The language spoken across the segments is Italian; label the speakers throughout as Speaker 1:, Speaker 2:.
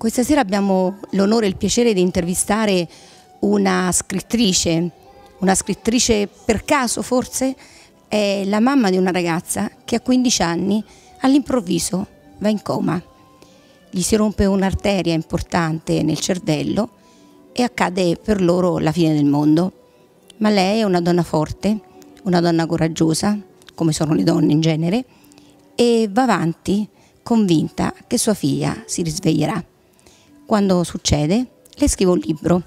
Speaker 1: Questa sera abbiamo l'onore e il piacere di intervistare una scrittrice, una scrittrice per caso forse, è la mamma di una ragazza che a 15 anni all'improvviso va in coma. Gli si rompe un'arteria importante nel cervello e accade per loro la fine del mondo. Ma lei è una donna forte, una donna coraggiosa, come sono le donne in genere, e va avanti convinta che sua figlia si risveglierà. Quando succede, le scrivo un libro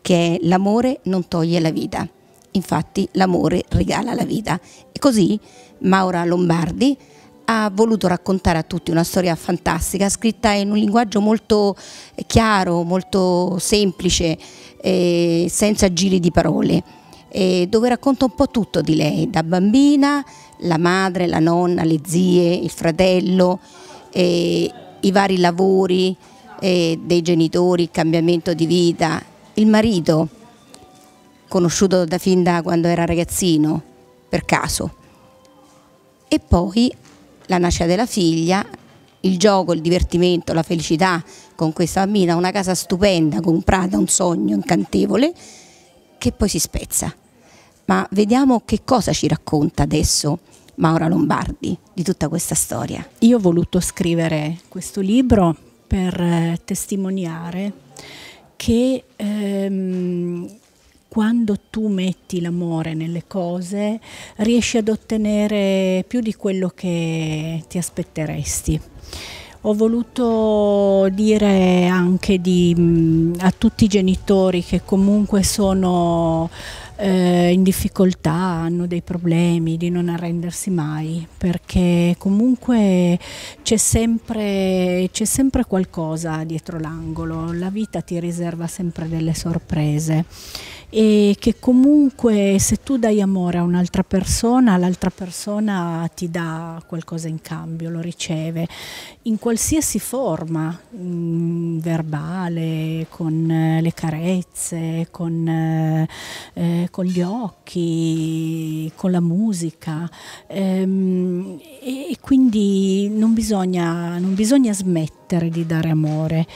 Speaker 1: che è L'amore non toglie la vita. Infatti l'amore regala la vita. E così Maura Lombardi ha voluto raccontare a tutti una storia fantastica, scritta in un linguaggio molto eh, chiaro, molto semplice, eh, senza giri di parole, eh, dove racconta un po' tutto di lei, da bambina, la madre, la nonna, le zie, il fratello, eh, i vari lavori, eh, dei genitori, il cambiamento di vita, il marito conosciuto da fin da quando era ragazzino, per caso. E poi la nascita della figlia, il gioco, il divertimento, la felicità con questa bambina, una casa stupenda, comprata, un sogno incantevole, che poi si spezza. Ma vediamo che cosa ci racconta adesso Maura Lombardi di tutta questa storia.
Speaker 2: Io ho voluto scrivere questo libro per eh, testimoniare che ehm, quando tu metti l'amore nelle cose riesci ad ottenere più di quello che ti aspetteresti. Ho voluto dire anche di, mm, a tutti i genitori che comunque sono eh, in difficoltà, hanno dei problemi, di non arrendersi mai, perché comunque c'è sempre, sempre, qualcosa dietro l'angolo, la vita ti riserva sempre delle sorprese e che comunque se tu dai amore a un'altra persona, l'altra persona ti dà qualcosa in cambio, lo riceve in qualsiasi forma, mh, mm, verbale, con eh, le carezze, con, eh, eh, con, gli occhi, con la musica ehm, e, e, quindi non bisogna, non bisogna smettere di dare amore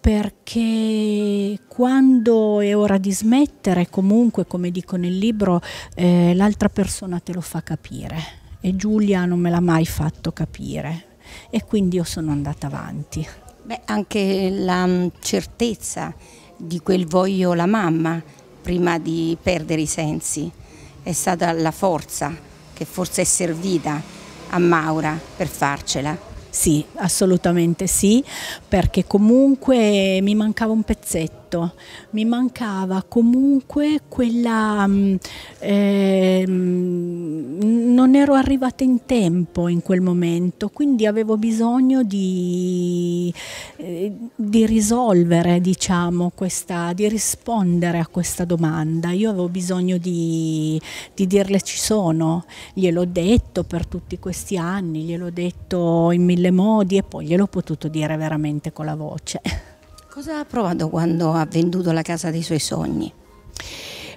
Speaker 2: perché quando è ora di smettere, comunque, come dico nel libro, eh, l'altra persona te lo fa capire e Giulia non me l'ha mai fatto capire e quindi io sono andata avanti.
Speaker 1: Beh, anche la mm, certezza di quel voglio la mamma prima di perdere i sensi è stata la forza
Speaker 2: che forse è servita a Maura per farcela. Sì, assolutamente sì, perché comunque mi mancava un pezzetto detto, mi mancava comunque quella... Eh, non ero arrivata in tempo in quel momento, quindi avevo bisogno di, eh, di risolvere, diciamo, questa, di rispondere a questa domanda. Io avevo bisogno di, di dirle ci sono, gliel'ho detto per tutti questi anni, gliel'ho detto in mille modi e poi gliel'ho potuto dire veramente con la voce.
Speaker 1: Cosa ha provato quando ha venduto la casa dei suoi sogni?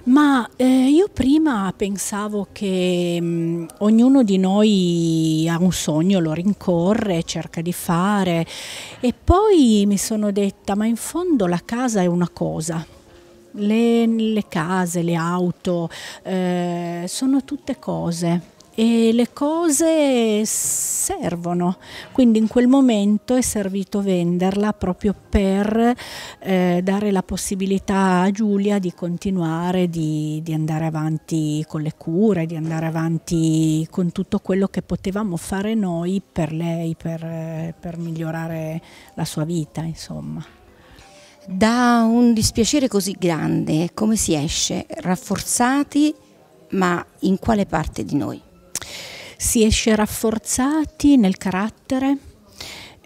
Speaker 2: Ma eh, io prima pensavo che mh, mm, ognuno di noi ha un sogno, lo rincorre, cerca di fare e poi mi sono detta ma in fondo la casa è una cosa. Le, le case, le auto eh, sono tutte cose e le cose servono, quindi in quel momento è servito venderla proprio per eh, dare la possibilità a Giulia di continuare, di, di andare avanti con le cure, di andare avanti con tutto quello che potevamo fare noi per lei, per, per migliorare la sua vita, insomma. Da un dispiacere così
Speaker 1: grande come si esce? Rafforzati, ma in quale parte di noi?
Speaker 2: si esce rafforzati nel carattere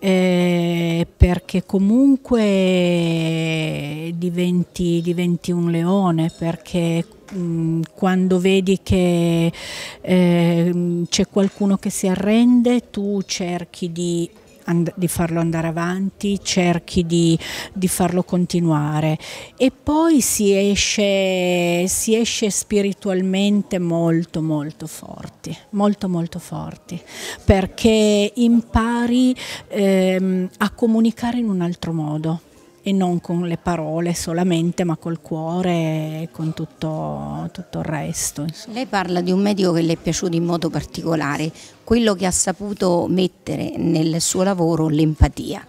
Speaker 2: eh, perché comunque diventi, diventi un leone, perché mm, quando vedi che eh, c'è qualcuno che si arrende tu cerchi di and, di farlo andare avanti, cerchi di, di, farlo continuare e poi si esce, si esce spiritualmente molto molto forti, molto molto forti, perché impari ehm, a comunicare in un altro modo e non con le parole solamente ma col cuore e con tutto, tutto il resto. Insomma. Lei parla di un medico che le è piaciuto in
Speaker 1: modo particolare, quello che ha saputo mettere nel suo lavoro l'empatia.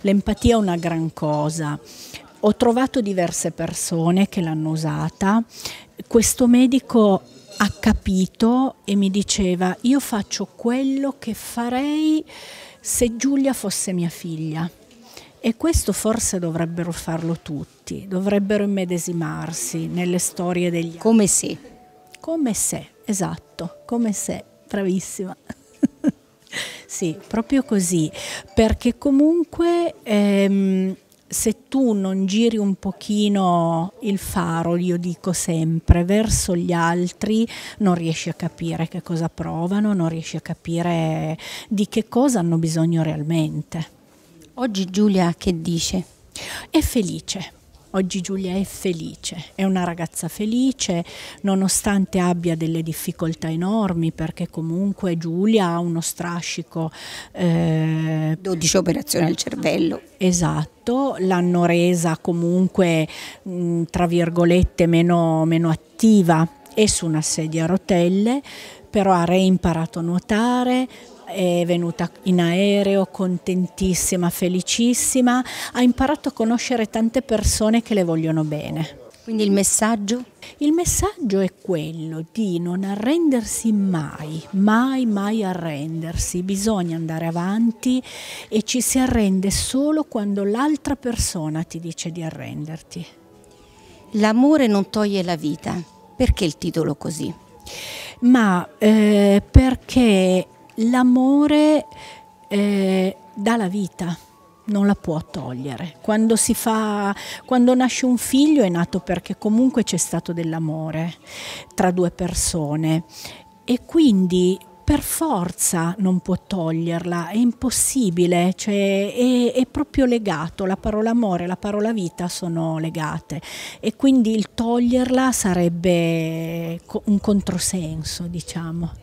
Speaker 2: L'empatia è una gran cosa. Ho trovato diverse persone che l'hanno usata. Questo medico ha capito e mi diceva io faccio quello che farei se Giulia fosse mia figlia. E questo forse dovrebbero farlo tutti, dovrebbero immedesimarsi nelle storie degli altri. Come se. Come se, esatto, come se, bravissima. sì, proprio così, perché comunque ehm, se tu non giri un pochino il faro, io dico sempre, verso gli altri, non riesci a capire che cosa provano, non riesci a capire di che cosa hanno bisogno realmente. Oggi Giulia che dice? È felice. Oggi Giulia è felice, è una ragazza felice nonostante abbia delle difficoltà enormi perché comunque Giulia ha uno strascico. Eh, 12 operazioni al cervello. Esatto l'hanno resa comunque mh, mm, tra virgolette meno, meno attiva e su una sedia a rotelle, però ha reimparato a nuotare, è venuta in aereo contentissima, felicissima, ha imparato a conoscere tante persone che le vogliono bene. Quindi il messaggio? Il messaggio è quello di non arrendersi mai, mai, mai arrendersi, bisogna andare avanti e ci si arrende solo quando l'altra persona ti dice di arrenderti.
Speaker 1: L'amore non toglie la vita, perché il titolo così? Ma
Speaker 2: eh, perché l'amore eh, dà la vita, non la può togliere. Quando, fa, quando, nasce un figlio è nato perché comunque c'è stato dell'amore tra due persone e quindi per forza non può toglierla, è impossibile, cioè è, è proprio legato, la parola amore e la parola vita sono legate e quindi il toglierla sarebbe un controsenso, diciamo.